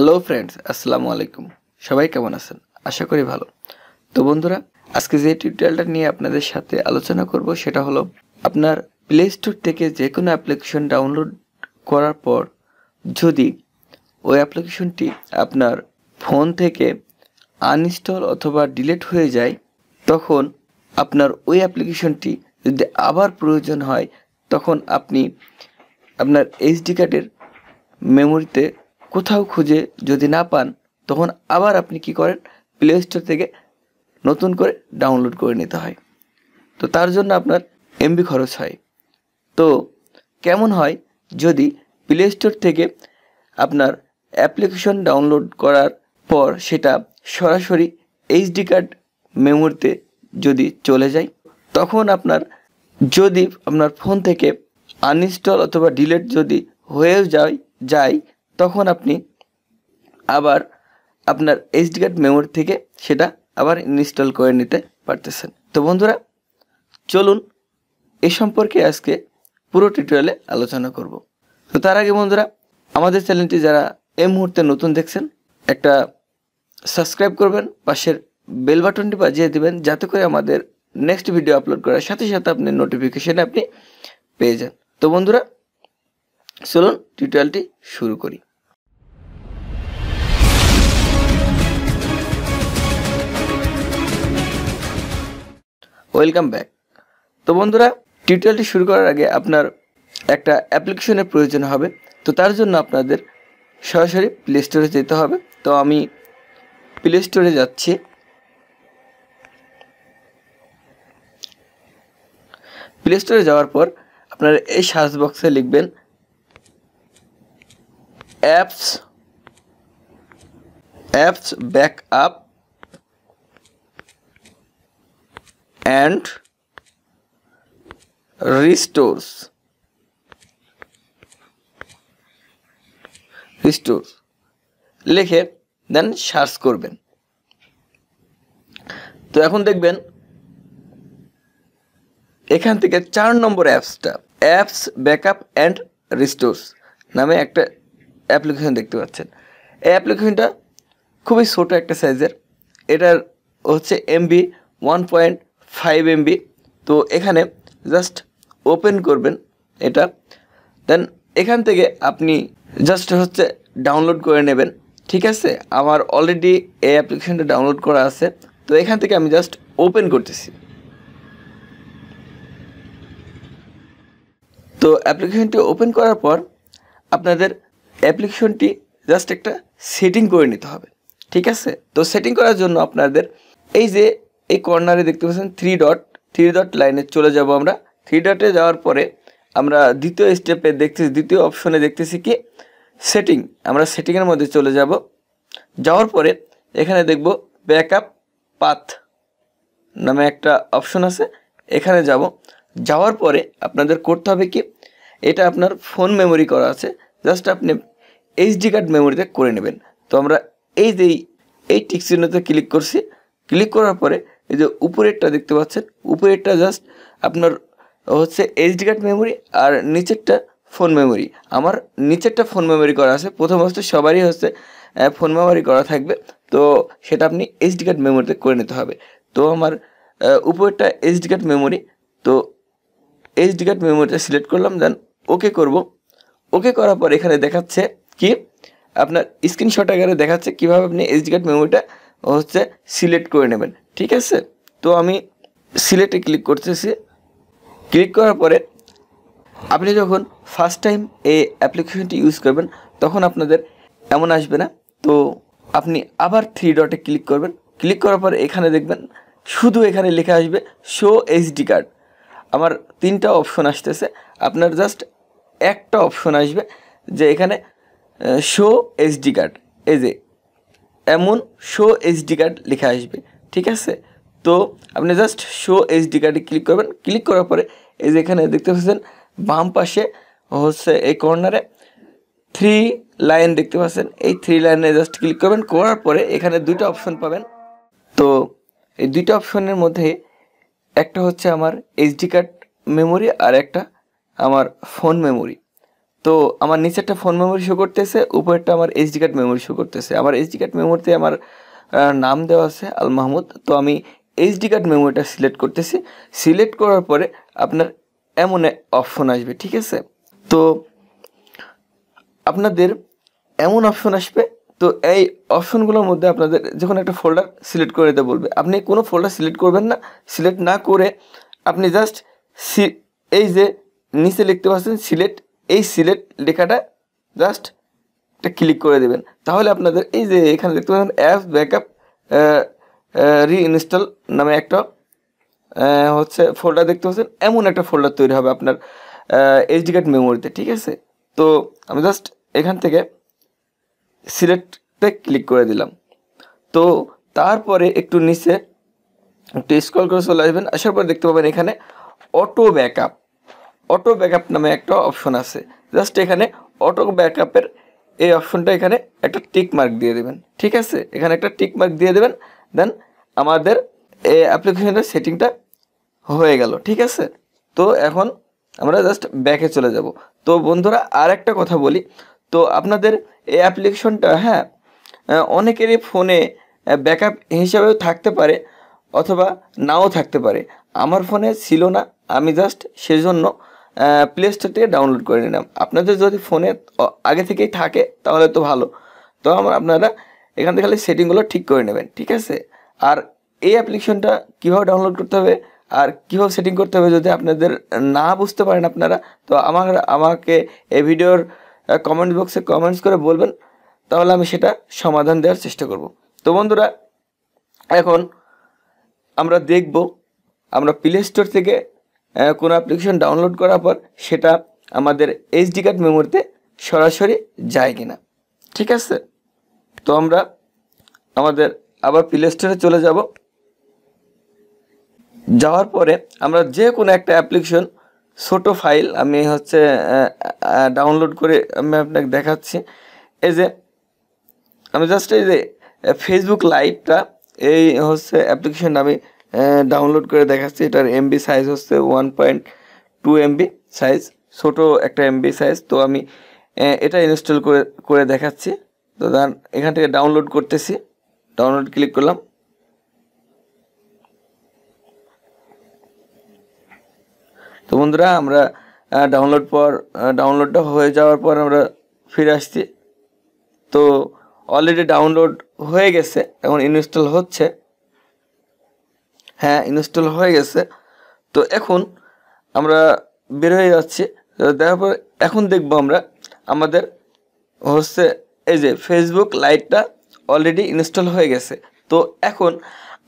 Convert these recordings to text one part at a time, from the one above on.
hello friends আসসালামু আলাইকুম সবাই কেমন আছেন আশা করি ভালো তো বন্ধুরা আজকে যে টিউটোরিয়ালটা নিয়ে আপনাদের সাথে আলোচনা করব সেটা হলো আপনার প্লে স্টোর থেকে যে কোনো অ্যাপ্লিকেশন ডাউনলোড করার পর যদি ওই অ্যাপ্লিকেশনটি আপনার ফোন থেকে আনইনস্টল অথবা ডিলিট হয়ে যায় তখন আপনার ওই অ্যাপ্লিকেশনটি যদি আবার প্রয়োজন হয় তখন আপনি আপনার এইচডি কার্ডের মেমোরিতে কোথাও খুঁজে যদি না পান তখন আবার আপনি কি করেন প্লে স্টোর থেকে নতুন করে ডাউনলোড করে নিতে হয় তো তার জন্য আপনার এমবি খরচ হয় তো কেমন হয় যদি প্লে স্টোর থেকে আপনার অ্যাপ্লিকেশন ডাউনলোড করার পর সেটা সরাসরি এইচডি কার্ড মেমোরিতে যদি চলে যায় তখন আপনার যদি আপনার ফোন থেকে আনইনস্টল অথবা ডিলেট যদি হয়েও যায় যায় তখন আপনি আবার আপনার এসডি কার্ড মেমোরি থেকে সেটা আবার ইনস্টল করে নিতে পারতেছেন তো বন্ধুরা চলুন এ সম্পর্কে আজকে পুরো টিউটোরিয়ালে আলোচনা করব তো তার আগে বন্ধুরা আমাদের চ্যানেলটি যারা এই মুহূর্তে নতুন দেখছেন একটা সাবস্ক্রাইব করবেন পাশের বেল বাটনটি বাজিয়ে দেবেন যাতে করে আমাদের নেক্সট ভিডিও আপলোড করার সাথে সাথে আপনি নোটিফিকেশানে আপনি পেয়ে যান তো বন্ধুরা চলুন টিউটোরিয়ালটি শুরু করি ওয়েলকাম ব্যাক তো বন্ধুরা টিউটোরিয়ালটি শুরু করার আগে আপনার একটা অ্যাপ্লিকেশনের প্রয়োজন হবে তো তার জন্য আপনাদের সরাসরি প্লে স্টোরে যেতে হবে তো আমি প্লে স্টোরে যাচ্ছি প্লে স্টোরে যাওয়ার পর আপনারা এই সার্চ বক্সে লিখবেন apps apps back up and restores restore লিখে দেন সার্চ করবেন তো এখন দেখবেন এখান থেকে চার নম্বর অ্যাপসটা অ্যাপস ব্যাকআপ অ্যান্ড রিস্টোর্স নামে একটা অ্যাপ্লিকেশন দেখতে পাচ্ছেন এই অ্যাপ্লিকেশনটা খুবই ছোটো একটা সাইজের এটার হচ্ছে MB one point five MB তো এখানে জাস্ট ওপেন করবেন এটা দেন এখান থেকে আপনি জাস্ট হচ্ছে ডাউনলোড করে নেবেন ঠিক আছে আমার অলরেডি এই অ্যাপ্লিকেশনটা ডাউনলোড করা আছে তো এখান থেকে আমি জাস্ট ওপেন করতেছি তো অ্যাপ্লিকেশনটি ওপেন করার পর আপনাদের অ্যাপ্লিকেশনটি জাস্ট একটা সেটিং করে নিতে হবে ঠিক আছে তো সেটিং করার জন্য আপনাদের এই যে এই কর্নারে দেখতে পাচ্ছেন থ্রি ডট থ্রি ডট লাইনে চলে যাব আমরা থ্রি ডটে যাওয়ার পরে আমরা দ্বিতীয় স্টেপে দেখতেছি দ্বিতীয় অপশনে দেখতেছি কি সেটিং আমরা সেটিংয়ের মধ্যে চলে যাব যাওয়ার পরে এখানে দেখব আপ পাথ নামে একটা অপশন আছে এখানে যাব যাওয়ার পরে আপনাদের করতে হবে কি এটা আপনার ফোন মেমোরি করা আছে জাস্ট আপনি এইচডি কার্ড মেমোরিতে করে নেবেন তো আমরা এই যে এই টিক চিহ্নতে ক্লিক করছি ক্লিক করার পরে এই যে উপরেরটা দেখতে পাচ্ছেন উপরেরটা জাস্ট আপনার হচ্ছে এইচডি কার্ড মেমোরি আর নিচেরটা ফোন মেমোরি আমার নিচেরটা ফোন মেমোরি করা আছে প্রথম অবস্থা সবারই হচ্ছে ফোন মেমোরি করা থাকবে তো সেটা আপনি এইচডি কার্ড মেমোরিতে করে নিতে হবে তো আমার উপরেরটা এইচডি কার্ড মেমোরি তো এইচডি কার্ড মেমোরিটা সিলেক্ট করলাম দেন ওকে করব ওকে করার পর এখানে দেখাচ্ছে কি আপনার স্ক্রিনশট আকারে দেখাচ্ছে কীভাবে আপনি এইচডি কার্ড মেমোরিটা হচ্ছে সিলেক্ট করে নেবেন ঠিক আছে তো আমি সিলেটে ক্লিক করতেছি ক্লিক করার পরে আপনি যখন ফার্স্ট টাইম এই অ্যাপ্লিকেশনটি ইউজ করবেন তখন আপনাদের এমন আসবে না তো আপনি আবার থ্রি ডটে ক্লিক করবেন ক্লিক করার পর এখানে দেখবেন শুধু এখানে লেখা আসবে শো এইচডি কার্ড আমার তিনটা অপশন আসতেছে আপনার জাস্ট একটা অপশন আসবে যে এখানে শো এইচডি কার্ড এই যে এমন শো এইচডি কার্ড লেখা আসবে ঠিক আছে তো আপনি জাস্ট শো এইচডি কার্ডে ক্লিক করবেন ক্লিক করার পরে এই যে এখানে দেখতে পাচ্ছেন বাম পাশে হচ্ছে এই কর্নারে থ্রি লাইন দেখতে পাচ্ছেন এই থ্রি লাইনে জাস্ট ক্লিক করবেন করার পরে এখানে দুটো অপশন পাবেন তো এই দুইটা অপশনের মধ্যে একটা হচ্ছে আমার এইচডি কার্ড মেমোরি আর একটা আমার ফোন মেমোরি তো আমার নিচে একটা ফোন মেমোরি শো করতেছে উপরেরটা আমার এইচডি কার্ড মেমোরি শো করতেছে আমার এইচডি কার্ড মেমোরিতে আমার নাম দেওয়া আছে আল মাহমুদ তো আমি এইচডি কার্ড মেমোরিটা সিলেক্ট করতেছি সিলেক্ট করার পরে আপনার এমন অপশন আসবে ঠিক আছে তো আপনাদের এমন অপশন আসবে তো এই অপশনগুলোর মধ্যে আপনাদের যখন একটা ফোল্ডার সিলেক্ট করে দিতে বলবে আপনি কোনো ফোল্ডার সিলেক্ট করবেন না সিলেক্ট না করে আপনি জাস্ট সি এই যে নিচে লিখতে পারছেন সিলেক্ট এই সিলেক্ট লেখাটা জাস্ট একটা ক্লিক করে দেবেন তাহলে আপনাদের এই যে এখানে দেখতে পাচ্ছেন অ্যাপস ব্যাকআপ রিইনস্টল নামে একটা হচ্ছে ফোল্ডার দেখতে পাচ্ছেন এমন একটা ফোল্ডার তৈরি হবে আপনার এইচডি কার্ড মেমোরিতে ঠিক আছে তো আমি জাস্ট এখান থেকে সিলেক্টে ক্লিক করে দিলাম তো তারপরে একটু নিচে একটু স্ক্রল করে চলে আসবেন আসার পর দেখতে পাবেন এখানে অটো ব্যাকআপ অটো ব্যাকআপ নামে একটা অপশন আছে জাস্ট এখানে অটো ব্যাকআপের এই অপশনটা এখানে একটা টিক মার্ক দিয়ে দেবেন ঠিক আছে এখানে একটা টিক মার্ক দিয়ে দেবেন দেন আমাদের এই অ্যাপ্লিকেশনের সেটিংটা হয়ে গেল ঠিক আছে তো এখন আমরা জাস্ট ব্যাকে চলে যাব তো বন্ধুরা আর একটা কথা বলি তো আপনাদের এই অ্যাপ্লিকেশনটা হ্যাঁ অনেকেরই ফোনে ব্যাকআপ হিসাবেও থাকতে পারে অথবা নাও থাকতে পারে আমার ফোনে ছিল না আমি জাস্ট সেজন্য প্লে স্টোর থেকে ডাউনলোড করে নিলাম আপনাদের যদি ফোনে আগে থেকেই থাকে তাহলে তো ভালো তো আমার আপনারা এখান থেকে খালি সেটিংগুলো ঠিক করে নেবেন ঠিক আছে আর এই অ্যাপ্লিকেশনটা কীভাবে ডাউনলোড করতে হবে আর কীভাবে সেটিং করতে হবে যদি আপনাদের না বুঝতে পারেন আপনারা তো আমার আমাকে এই ভিডিওর কমেন্ট বক্সে কমেন্টস করে বলবেন তাহলে আমি সেটা সমাধান দেওয়ার চেষ্টা করব তো বন্ধুরা এখন আমরা দেখব আমরা প্লে স্টোর থেকে কোনো অ্যাপ্লিকেশন ডাউনলোড করার পর সেটা আমাদের এইচডি কার্ড মেমোরিতে সরাসরি যায় কিনা ঠিক আছে তো আমরা আমাদের আবার প্লে স্টোরে চলে যাব যাওয়ার পরে আমরা যে কোনো একটা অ্যাপ্লিকেশন ছোটো ফাইল আমি হচ্ছে ডাউনলোড করে আমি আপনাকে দেখাচ্ছি এই যে আমি জাস্ট এই যে ফেসবুক লাইভটা এই হচ্ছে অ্যাপ্লিকেশন আমি ডাউনলোড করে দেখাচ্ছি এটার এমবি সাইজ হচ্ছে one point two MB size ছোটো একটা এমবি সাইজ তো আমি এটা ইনস্টল করে করে দেখাচ্ছি তো দান এখান থেকে ডাউনলোড করতেছি ডাউনলোড ক্লিক করলাম তো বন্ধুরা আমরা ডাউনলোড পর ডাউনলোডটা হয়ে যাওয়ার পর আমরা ফিরে আসছি তো অলরেডি ডাউনলোড হয়ে গেছে এখন ইনস্টল হচ্ছে হ্যাঁ ইনস্টল হয়ে গেছে তো এখন আমরা বের হয়ে যাচ্ছি দেখার পর এখন দেখব আমরা আমাদের হচ্ছে এই যে ফেসবুক লাইটটা অলরেডি ইনস্টল হয়ে গেছে তো এখন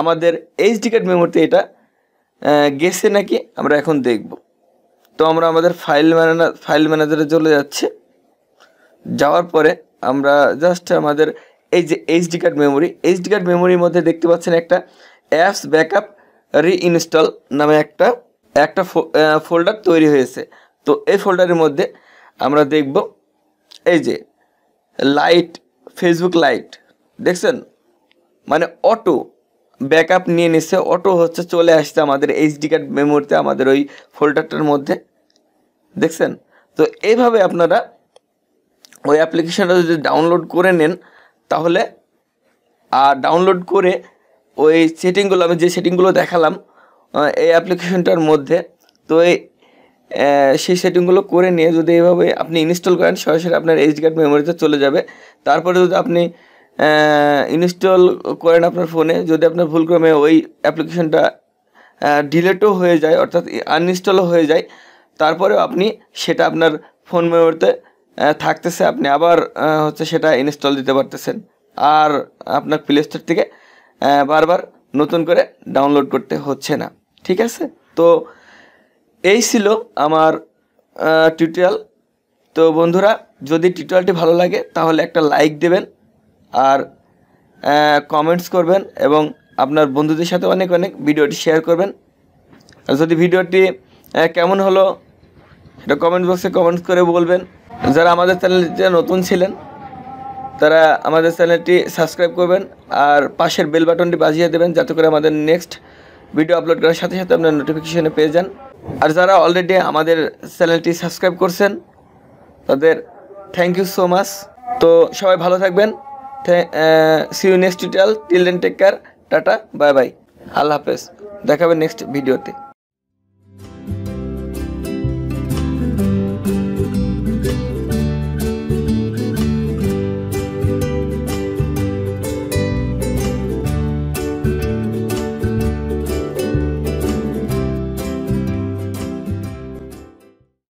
আমাদের এইচডি কার্ড মেমোরিতে এটা গেছে নাকি আমরা এখন দেখব তো আমরা আমাদের ফাইল ম্যানেজার ফাইল ম্যানেজারে চলে যাচ্ছি যাওয়ার পরে আমরা জাস্ট আমাদের এই যে HD card memory HD card মেমোরির মধ্যে দেখতে পাচ্ছেন একটা অ্যাপস ব্যাকআপ রিইনস্টল নামে একটা একটা ফোল্ডার তৈরি হয়েছে তো এই ফোল্ডারের মধ্যে আমরা দেখব এই যে লাইট ফেসবুক লাইট দেখছেন মানে অটো ব্যাকআপ নিয়ে নিচ্ছে অটো হচ্ছে চলে আসছে আমাদের এইচডি কার্ড মেমোরিতে আমাদের ওই ফোল্ডারটার মধ্যে দেখছেন তো এইভাবে আপনারা ওই অ্যাপ্লিকেশনটা যদি ডাউনলোড করে নেন তাহলে আর ডাউনলোড করে ওই সেটিংগুলো আমি যে সেটিংগুলো দেখালাম এই অ্যাপ্লিকেশনটার মধ্যে তো এই সেই সেটিংগুলো করে নিয়ে যদি এইভাবে আপনি ইনস্টল করেন সরাসরি আপনার এইচ গার্ড মেমোরিতে চলে যাবে তারপরে যদি আপনি ইনস্টল করেন আপনার ফোনে যদি আপনার ভুলক্রমে ওই অ্যাপ্লিকেশনটা ডিলেটও হয়ে যায় অর্থাৎ আনইনস্টলও হয়ে যায় তারপরেও আপনি সেটা আপনার ফোন মেমোরিতে থাকতেছে আপনি আবার হচ্ছে সেটা ইনস্টল দিতে পারতেছেন আর আপনার প্লে স্টোর থেকে বারবার নতুন করে ডাউনলোড করতে হচ্ছে না ঠিক আছে তো এই ছিল আমার টিউটোরিয়াল তো বন্ধুরা যদি টিউটোরিয়ালটি ভালো লাগে তাহলে একটা লাইক দেবেন আর কমেন্টস করবেন এবং আপনার বন্ধুদের সাথে অনেক অনেক ভিডিওটি শেয়ার করবেন আর যদি ভিডিওটি কেমন হলো সেটা কমেন্ট বক্সে কমেন্টস করে বলবেন যারা আমাদের চ্যানেলটিতে নতুন ছিলেন তারা আমাদের চ্যানেলটি সাবস্ক্রাইব করবেন আর পাশের বেল বাটনটি বাজিয়ে দেবেন যাতে করে আমাদের নেক্সট ভিডিও আপলোড করার সাথে সাথে আপনার নোটিফিকেশানে পেয়ে যান আর যারা অলরেডি আমাদের চ্যানেলটি সাবস্ক্রাইব করছেন তাদের থ্যাংক ইউ সো মাচ তো সবাই ভালো থাকবেন see you next tutorial till take care tata bye bye আল্লাহ হাফেজ দেখাবেন নেক্সট ভিডিওতে